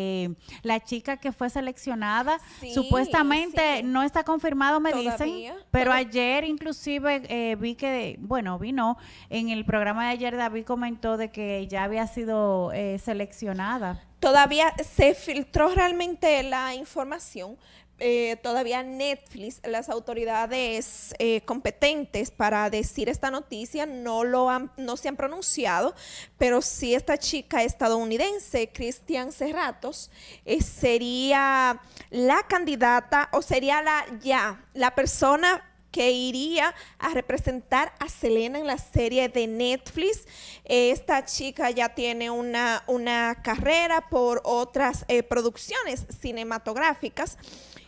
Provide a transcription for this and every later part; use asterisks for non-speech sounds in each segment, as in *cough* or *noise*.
Eh, la chica que fue seleccionada supuestamente no está confirmado me dicen pero ayer inclusive eh, vi que bueno vino en el programa de ayer David comentó de que ya había sido eh, seleccionada Todavía se filtró realmente la información, eh, todavía Netflix, las autoridades eh, competentes para decir esta noticia no, lo no se han pronunciado, pero si esta chica estadounidense, Cristian Cerratos, eh, sería la candidata o sería la ya, la persona que iría a representar a Selena en la serie de Netflix. Esta chica ya tiene una, una carrera por otras producciones cinematográficas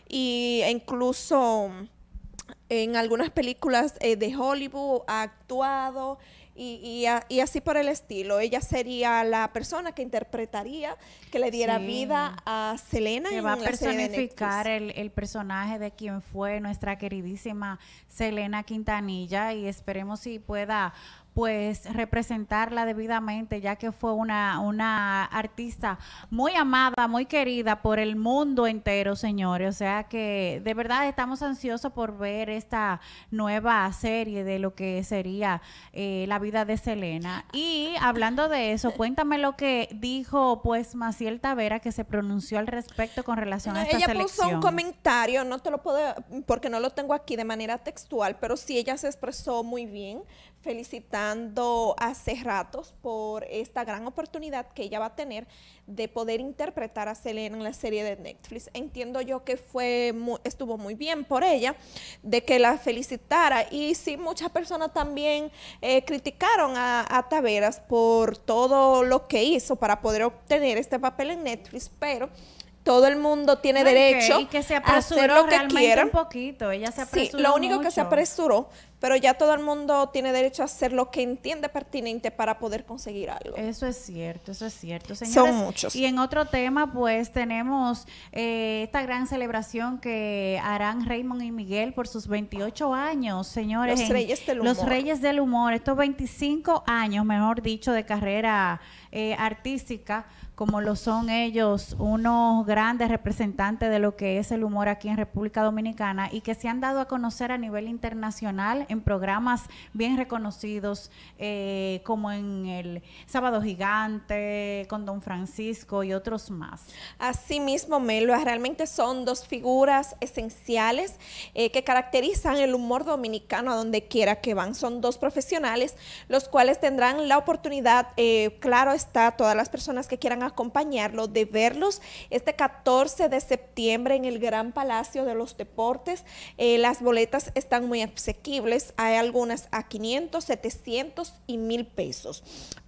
y incluso mm, en algunas películas eh, de Hollywood ha actuado y, y, y, así por el estilo. Ella sería la persona que interpretaría, que le diera vida a Selena. Que va a personificar el, el, personaje de quien fue nuestra queridísima Selena Quintanilla y esperemos si pueda pues representarla debidamente, ya que fue una, una artista muy amada, muy querida por el mundo entero, señores. O sea que de verdad estamos ansiosos por ver esta nueva serie de lo que sería eh, la vida de Selena. Y hablando de eso, cuéntame lo que dijo pues Maciel Tavera, que se pronunció al respecto con relación a esta selección. Ella puso un comentario, no te lo puedo, porque no lo tengo aquí de manera textual, pero sí ella se expresó muy bien felicitando hace ratos por esta gran oportunidad que ella va a tener de poder interpretar a Selena en la serie de Netflix. Entiendo yo que fue estuvo muy bien por ella, de que la felicitara. Y sí, muchas personas también eh, criticaron a Taveras por todo lo que hizo para poder obtener este papel en Netflix, pero todo el mundo tiene derecho y que se a hacer lo que quiera. Un poquito, ella se apresuró sí, lo único que se apresuró, pero ya todo el mundo tiene derecho a hacer lo que entiende pertinente para poder conseguir algo. Eso es cierto, eso es cierto, Son muchos. Y en otro tema, pues tenemos eh, esta gran celebración que harán Raymond y Miguel por sus 28 años, señores. Los Reyes del Humor. Los Reyes del Humor, estos 25 años, mejor dicho, de carrera eh, artística como lo son ellos, unos grandes representantes de lo que es el humor aquí en República Dominicana y que se han dado a conocer a nivel internacional en programas bien reconocidos eh, como en el Sábado Gigante, con Don Francisco y otros más. Asimismo, Melo, realmente son dos figuras esenciales eh, que caracterizan el humor dominicano a donde quiera que van. Son dos profesionales los cuales tendrán la oportunidad, eh, claro está, todas las personas que quieran acompañarlo, de verlos este 14 de septiembre en el Gran Palacio de los Deportes. Eh, las boletas están muy asequibles, hay algunas a 500, 700 y mil pesos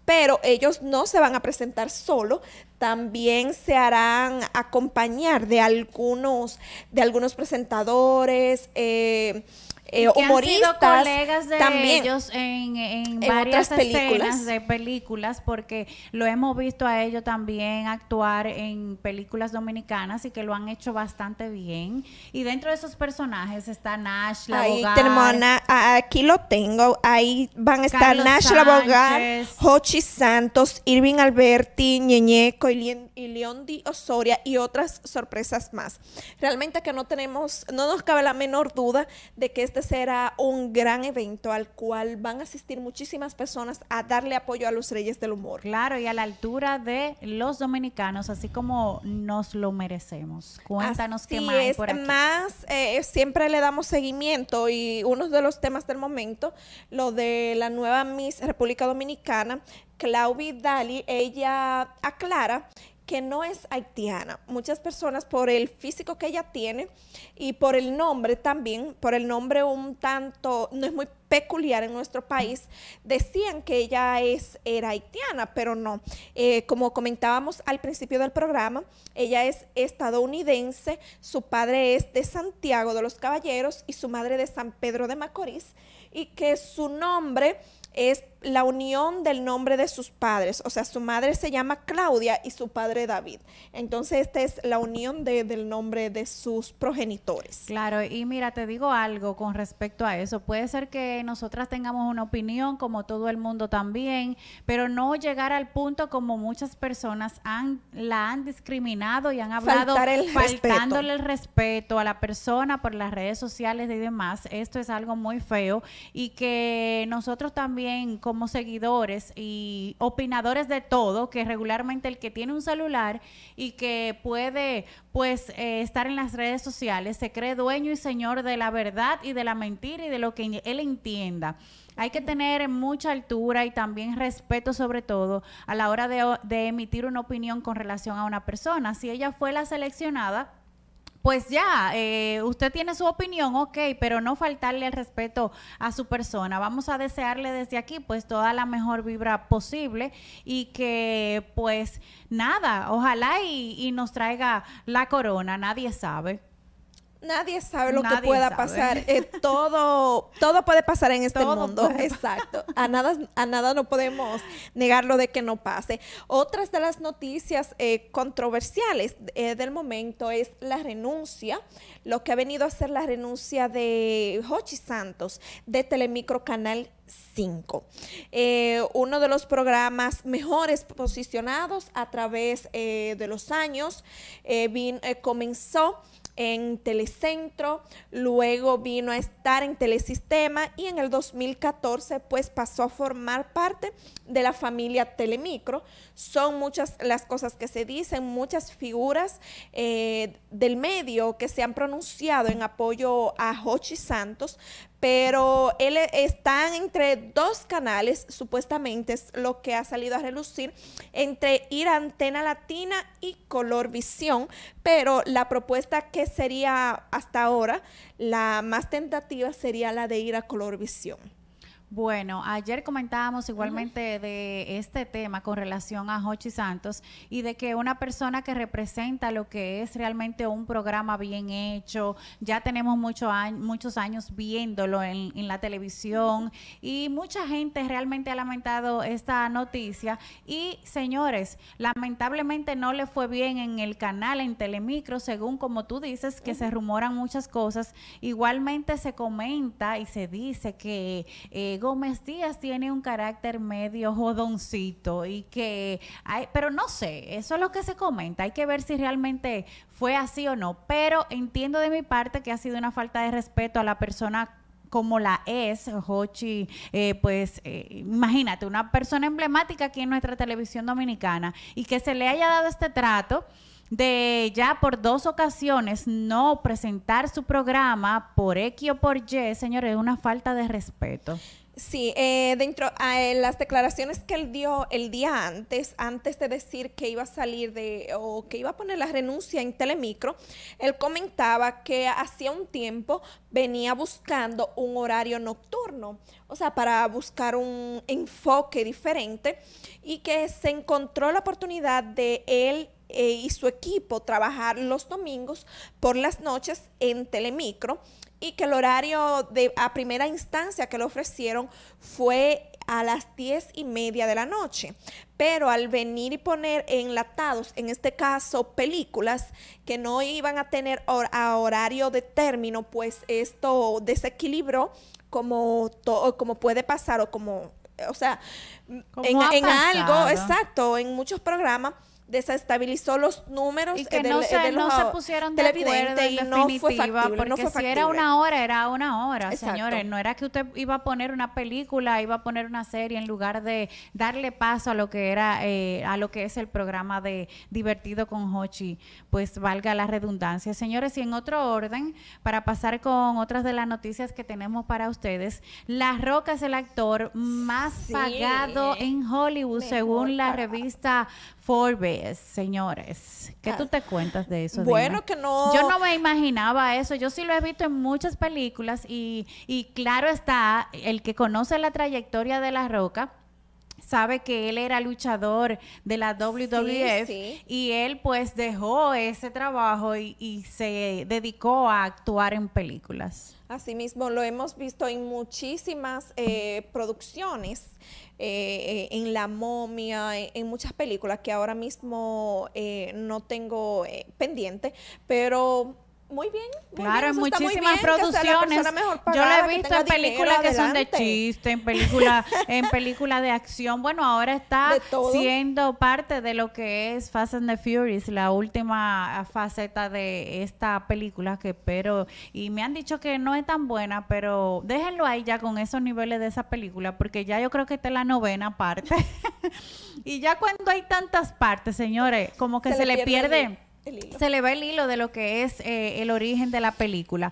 pero ellos no se van a presentar solo, también se harán acompañar de algunos, de algunos presentadores, eh, eh, humoristas colegas de también ellos en, varias otras películas. de películas porque lo hemos visto a ellos también actuar en películas dominicanas y que lo han hecho bastante bien y dentro de esos personajes está Nash la ahí tenemos a aquí lo tengo ahí van a estar Nash la abogada, Hochi Santos Irving Alberti Ñeñeco y Leondi Osoria y otras sorpresas más realmente que no tenemos no nos cabe la menor duda de que este será un gran evento al cual van a asistir muchísimas personas a darle apoyo a los Reyes del Humor. Claro, y a la altura de los dominicanos, así como nos lo merecemos. Cuéntanos qué más es, por aquí. Más, eh, siempre le damos seguimiento y uno de los temas del momento, lo de la nueva Miss República Dominicana, Claudia Dali, ella aclara que no es haitiana. Muchas personas por el físico que ella tiene y por el nombre también, por el nombre un tanto, no es muy peculiar en nuestro país, decían que ella es, era haitiana, pero no. Eh, como comentábamos al principio del programa, ella es estadounidense, su padre es de Santiago de los Caballeros y su madre de San Pedro de Macorís, y que su nombre es la unión del nombre de sus padres. O sea, su madre se llama Claudia y su padre David. Entonces, esta es la unión del nombre de sus progenitores. Claro, y mira, te digo algo con respecto a eso. Puede ser que nosotras tengamos una opinión, como todo el mundo también, pero no llegar al punto como muchas personas han, la han discriminado y han hablado faltándole el respeto a la persona por las redes sociales y demás. Esto es algo muy feo y que nosotros también como seguidores y opinadores de todo, que regularmente el que tiene un celular y que puede pues eh, estar en las redes sociales se cree dueño y señor de la verdad y de la mentira y de lo que él entienda. Hay que tener mucha altura y también respeto sobre todo a la hora de emitir una opinión con relación a una persona. Si ella fue la seleccionada, pues ya, eh, usted tiene su opinión, ok, pero no faltarle el respeto a su persona. Vamos a desearle desde aquí pues toda la mejor vibra posible y que pues nada, ojalá y nos traiga la corona, nadie sabe nadie sabe lo que pueda pasar. Eh, todo, todo puede pasar en este mundo. Exacto. A nada, a nada no podemos negarlo de que no pase. Otras de las noticias eh, controversiales eh, del momento es la renuncia, lo que ha venido a ser la renuncia de Hochi Santos de Telemicro Canal 5. uno de los programas mejores posicionados a través de los años comenzó en Telecentro, luego vino a estar en Telesistema y en el 2014 pues pasó a formar parte de la familia Telemicro. Son muchas las cosas que se dicen, muchas figuras eh, del medio que se han pronunciado en apoyo a Hochi Santos, pero él está entre dos canales, supuestamente es lo que ha salido a relucir, entre ir a Antena Latina y Color Visión, pero la propuesta que sería hasta ahora, la más tentativa sería la de ir a Color Visión. Bueno, ayer comentábamos igualmente de este tema con relación a Hochi Santos y de que una persona que representa lo que es realmente un programa bien hecho, ya tenemos muchos años viéndolo en, la televisión y mucha gente realmente ha lamentado esta noticia y señores, lamentablemente no le fue bien en el canal, en Telemicro, según como tú dices, que se rumoran muchas cosas, igualmente se comenta y se dice que... Eh, Gómez Díaz tiene un carácter medio jodoncito y que pero no sé, eso es lo que se comenta, hay que ver si realmente fue así o no, pero entiendo de mi parte que ha sido una falta de respeto a la persona como la es Hochi, eh, pues eh, imagínate, una persona emblemática aquí en nuestra televisión dominicana y que se le haya dado este trato de ya por dos ocasiones no presentar su programa por X o por Y, señores, es una falta de respeto. Sí, eh, dentro de ah, eh, las declaraciones que él dio el día antes, antes de decir que iba a salir de o que iba a poner la renuncia en Telemicro, él comentaba que hacía un tiempo venía buscando un horario nocturno, o sea, para buscar un enfoque diferente y que se encontró la oportunidad de él eh, y su equipo trabajar los domingos por las noches en Telemicro y que el horario de a primera instancia que le ofrecieron fue a las diez y media de la noche. Pero al venir y poner enlatados, en este caso películas que no iban a tener horario de término, pues esto desequilibró como, como puede pasar o como, o sea, en, en algo, exacto, en muchos programas desestabilizó los números y que no, se, no se pusieron de acuerdo definitiva, no fue factible, porque si era una hora era una hora señores no era que usted iba a poner una película iba a poner una serie en lugar de darle paso a lo que era eh, a lo que es el programa de divertido con Hochi pues valga la redundancia señores y en otro orden para pasar con otras de las noticias que tenemos para ustedes La Roca es el actor más pagado en Hollywood según la revista Forbes señores. ¿Qué tú ah. te cuentas de eso? Bueno, que no. Yo no me imaginaba eso. Yo sí lo he visto en muchas películas y, claro está, el que conoce la trayectoria de La Roca sabe que él era luchador de la WWF y él pues dejó ese trabajo y, se dedicó a actuar en películas. Asimismo, lo hemos visto en muchísimas eh, producciones, eh, eh, en La momia, en, muchas películas que ahora mismo no tengo pendiente, pero muy bien. Muy claro, en muchísimas producciones. Yo lo he visto en películas que son de chiste, en películas *laughs* en películas de acción. Bueno, ahora está siendo parte de lo que es Fast and the Furious, la última faceta de esta película que pero y me han dicho que no es tan buena, pero déjenlo ahí ya con esos niveles de esa película porque ya yo creo que esta es la novena parte. *laughs* y ya cuando hay tantas partes, señores, como que se, le, pierde se le va el hilo de lo que es eh, el origen de la película.